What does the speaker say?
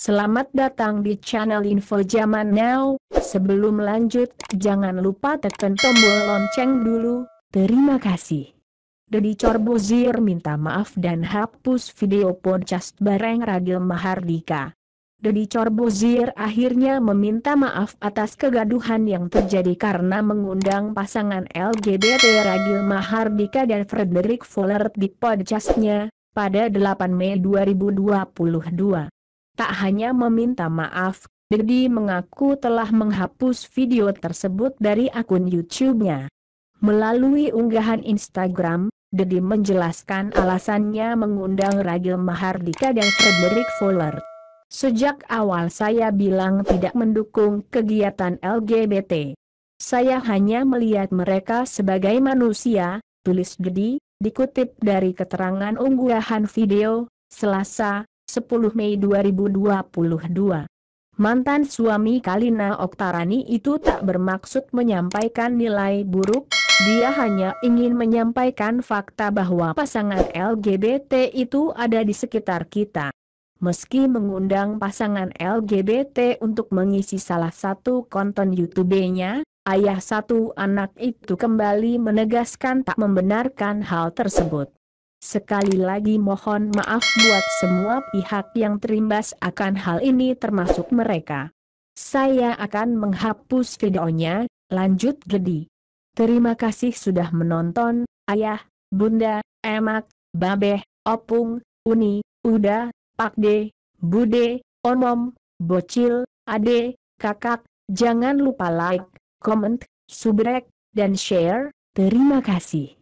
Selamat datang di channel Info Zaman Now. Sebelum lanjut, jangan lupa tekan tombol lonceng dulu. Terima kasih. Dedi Corbuzier minta maaf dan hapus video podcast bareng Ragil Mahardika. Dedi Corbuzier akhirnya meminta maaf atas kegaduhan yang terjadi karena mengundang pasangan LGBT Ragil Mahardika dan Frederick Fuller di podcastnya, pada 8 Mei 2022. Tak hanya meminta maaf, Dedi mengaku telah menghapus video tersebut dari akun YouTube-nya. Melalui unggahan Instagram, Dedi menjelaskan alasannya mengundang Ragil Mahardika dan Frederick Fuller. Sejak awal saya bilang tidak mendukung kegiatan LGBT. Saya hanya melihat mereka sebagai manusia, tulis Dedi, dikutip dari keterangan unggahan video, Selasa, 10 Mei 2022. Mantan suami Kalina Oktarani itu tak bermaksud menyampaikan nilai buruk, dia hanya ingin menyampaikan fakta bahwa pasangan LGBT itu ada di sekitar kita. Meski mengundang pasangan LGBT untuk mengisi salah satu konten YouTube-nya, ayah satu anak itu kembali menegaskan tak membenarkan hal tersebut. Sekali lagi mohon maaf buat semua pihak yang terimbas akan hal ini termasuk mereka. Saya akan menghapus videonya, lanjut Gedi. Terima kasih sudah menonton, ayah, bunda, emak, babeh, opung, uni, uda, pakde, bude, onom, bocil, ade, kakak, jangan lupa like, comment, subrek, dan share, terima kasih.